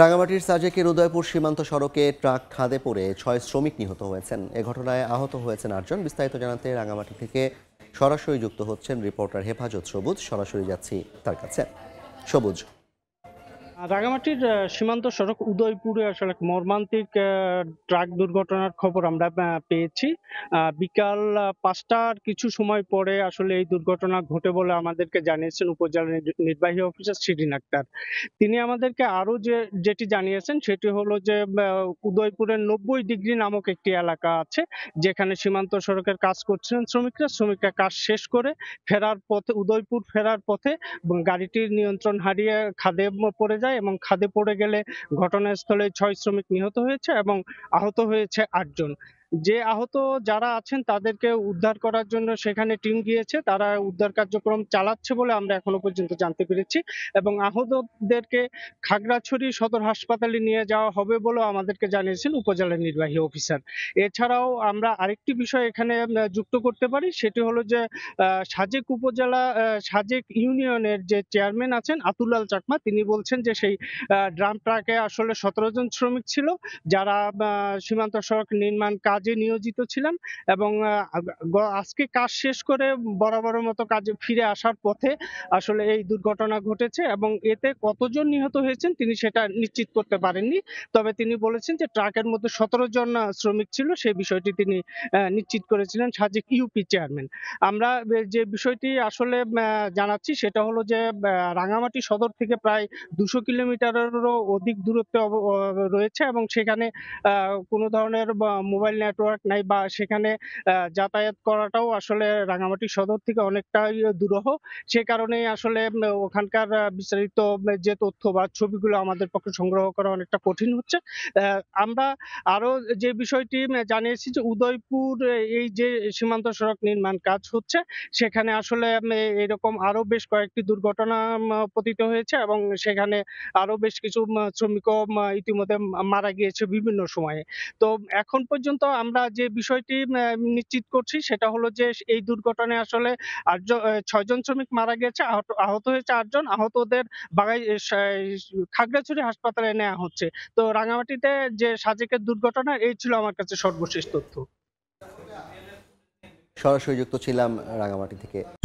রাঙামাটির সাজেকের উদয়পুর সীমান্ত সড়কে ট্রাক খাদে পড়ে ছয় শ্রমিক নিহত হয়েছেন এ ঘটনায় আহত হয়েছেন আটজন বিস্তারিত জানাতে রাঙামাটি থেকে সরাসরি যুক্ত হচ্ছেন রিপোর্টার হেফাজত সবুজ সরাসরি যাচ্ছি তার কাছে সবুজ রাঙামাটির সীমান্ত সড়ক উদয়পুরে আসলে মর্মান্তিক ট্রাক দুর্ঘটনার খবর আমরা পেয়েছি বিকাল পাঁচটার কিছু সময় পরে আসলে এই দুর্ঘটনা ঘটে বলে আমাদেরকে জানিয়েছেন উপজেলা নির্বাহী অফিসার শিরিন আক্তার তিনি আমাদেরকে আরো যে যেটি জানিয়েছেন সেটি হলো যে উদয়পুরের নব্বই ডিগ্রি নামক একটি এলাকা আছে যেখানে সীমান্ত সড়কের কাজ করছিলেন শ্রমিকরা শ্রমিকরা কাজ শেষ করে ফেরার পথে উদয়পুর ফেরার পথে গাড়িটির নিয়ন্ত্রণ হারিয়ে খাদে পড়ে যায় যায় এবং খাদে পড়ে গেলে ঘটনাস্থলে ছয় শ্রমিক নিহত হয়েছে এবং আহত হয়েছে আটজন যে আহত যারা আছেন তাদেরকে উদ্ধার করার জন্য সেখানে টিম গিয়েছে তারা উদ্ধার কার্যক্রম চালাচ্ছে বলে আমরা এখনো পর্যন্ত জানতে পেরেছি এবং আহতদেরকে খাগড়াছড়ি সদর হাসপাতালে নিয়ে যাওয়া হবে বলেও আমাদেরকে জানিয়েছেন উপজেলা নির্বাহী অফিসার এছাড়াও আমরা আরেকটি বিষয় এখানে যুক্ত করতে পারি সেটি হলো যে সাজেক উপজেলা সাজেক ইউনিয়নের যে চেয়ারম্যান আছেন আতুলাল চাকমা তিনি বলছেন যে সেই ড্রাম ট্রাকে আসলে সতেরো জন শ্রমিক ছিল যারা সীমান্ত সড়ক নির্মাণ কাজ কাজে নিয়োজিত ছিলাম এবং আজকে কাজ শেষ করে বরাবরের মতো কাজে ফিরে আসার পথে আসলে এই দুর্ঘটনা ঘটেছে এবং এতে কতজন নিহত হয়েছেন তিনি সেটা নিশ্চিত করতে পারেননি তবে তিনি বলেছেন যে ট্রাকের মধ্যে সতেরো জন শ্রমিক ছিল সেই বিষয়টি তিনি নিশ্চিত করেছিলেন সাজেক ইউপি চেয়ারম্যান আমরা যে বিষয়টি আসলে জানাচ্ছি সেটা হলো যে রাঙামাটি সদর থেকে প্রায় দুশো কিলোমিটারেরও অধিক দূরত্বে রয়েছে এবং সেখানে কোনো ধরনের মোবাইল নেটওয়ার্ক নাই বা সেখানে যাতায়াত করাটাও আসলে রাঙামাটি সদর থেকে অনেকটাই দুরহ সে কারণে আসলে ওখানকার বিস্তারিত যে তথ্য বা ছবিগুলো আমাদের পক্ষে সংগ্রহ করা অনেকটা কঠিন হচ্ছে আমরা আরও যে বিষয়টি জানিয়েছি যে উদয়পুর এই যে সীমান্ত সড়ক নির্মাণ কাজ হচ্ছে সেখানে আসলে এরকম আরও বেশ কয়েকটি দুর্ঘটনা পতিত হয়েছে এবং সেখানে আরও বেশ কিছু শ্রমিক ইতিমধ্যে মারা গিয়েছে বিভিন্ন সময়ে তো এখন পর্যন্ত আমরা যে বিষয়টি নিশ্চিত করছি সেটা হলো যে এই দুর্ঘটনায় আসলে আটজ ছয়জন শ্রমিক মারা গেছে আহত আহত হয়েছে আটজন আহতদের বাগাই খাগড়াছড়ি হাসপাতালে নেওয়া হচ্ছে তো রাঙামাটিতে যে সাজেকের দুর্ঘটনা এই ছিল আমার কাছে সর্বশেষ তথ্য সরাসরি যুক্ত ছিলাম রাঙামাটি থেকে